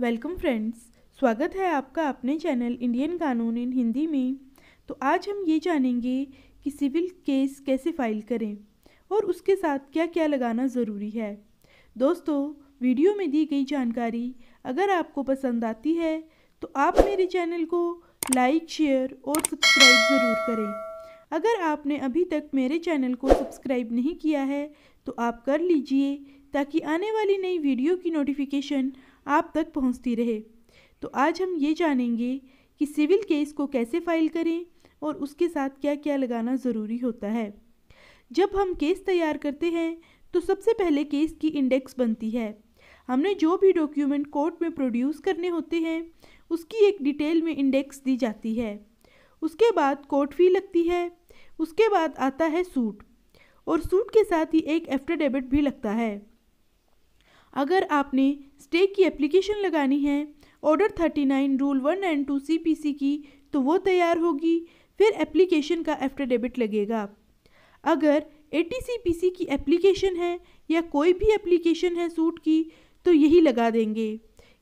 welcome friends स्वागत है आपका अपने चैनल इंडियन कानून इन हिंदी में तो आज हम ये जानेंगे कि सिविल केस कैसे फाइल करें और उसके साथ क्या क्या लगाना ज़रूरी है दोस्तों वीडियो में दी गई जानकारी अगर आपको पसंद आती है तो आप मेरे चैनल को लाइक शेयर और सब्सक्राइब ज़रूर करें अगर आपने अभी तक मेरे चैनल को सब्सक्राइब नहीं किया है तो आप कर लीजिए ताकि आने वाली नई वीडियो की नोटिफिकेशन आप तक पहुंचती रहे तो आज हम ये जानेंगे कि सिविल केस को कैसे फाइल करें और उसके साथ क्या क्या लगाना ज़रूरी होता है जब हम केस तैयार करते हैं तो सबसे पहले केस की इंडेक्स बनती है हमने जो भी डॉक्यूमेंट कोर्ट में प्रोड्यूस करने होते हैं उसकी एक डिटेल में इंडेक्स दी जाती है उसके बाद कोर्ट फी लगती है उसके बाद आता है सूट और सूट के साथ ही एक एफिडेविट भी लगता है अगर आपने स्टेक की एप्लीकेशन लगानी है order thirty nine rule one and two C की तो वो तैयार होगी फिर एप्लीकेशन का एफ्टर डेबिट लगेगा अगर ए टी की एप्लीकेशन है या कोई भी एप्लीकेशन है सूट की तो यही लगा देंगे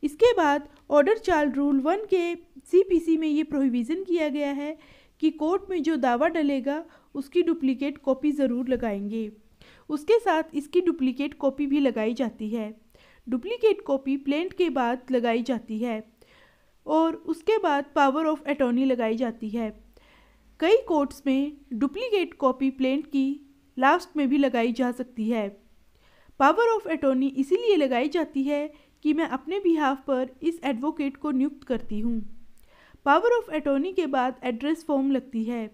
इसके बाद ऑर्डर चाल रूल वन के सी में ये प्रोविज़न किया गया है कि कोर्ट में जो दावा डलेगा उसकी डुप्लीकेट कॉपी ज़रूर लगाएंगे उसके साथ इसकी डुप्लीकेट कॉपी भी लगाई जाती है डुप्लीकेट कॉपी प्लेंट के बाद लगाई जाती है और उसके बाद पावर ऑफ अटॉर्नी लगाई जाती है कई कोर्ट्स में डुप्लीकेट कॉपी प्लेंट की लास्ट में भी लगाई जा सकती है पावर ऑफ अटॉर्नी इसीलिए लगाई जाती है कि मैं अपने बिहाफ पर इस एडवोकेट को नियुक्त करती हूँ पावर ऑफ अटॉर्नी के बाद एड्रेस फॉर्म लगती है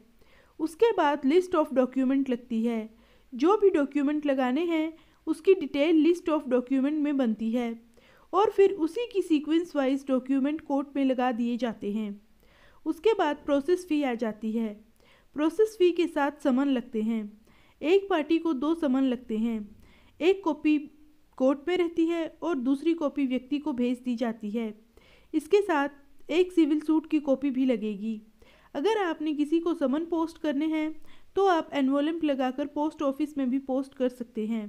उसके बाद लिस्ट ऑफ डॉक्यूमेंट लगती है जो भी डॉक्यूमेंट लगाने हैं उसकी डिटेल लिस्ट ऑफ डॉक्यूमेंट में बनती है और फिर उसी की सीक्वेंस वाइज डॉक्यूमेंट कोर्ट में लगा दिए जाते हैं उसके बाद प्रोसेस फ़ी आ जाती है प्रोसेस फ़ी के साथ समन लगते हैं एक पार्टी को दो समन लगते हैं एक कॉपी कोर्ट में रहती है और दूसरी कॉपी व्यक्ति को भेज दी जाती है इसके साथ एक सिविल सूट की कॉपी भी लगेगी अगर आपने किसी को समन पोस्ट करने हैं तो आप एनवोलम्प लगाकर पोस्ट ऑफिस में भी पोस्ट कर सकते हैं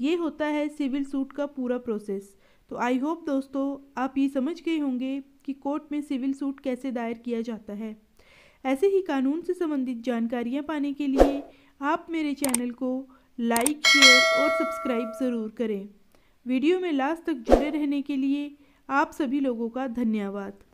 ये होता है सिविल सूट का पूरा प्रोसेस तो आई होप दोस्तों आप ये समझ गए होंगे कि कोर्ट में सिविल सूट कैसे दायर किया जाता है ऐसे ही कानून से संबंधित जानकारियाँ पाने के लिए आप मेरे चैनल को लाइक शेयर और सब्सक्राइब ज़रूर करें वीडियो में लास्ट तक जुड़े रहने के लिए आप सभी लोगों का धन्यवाद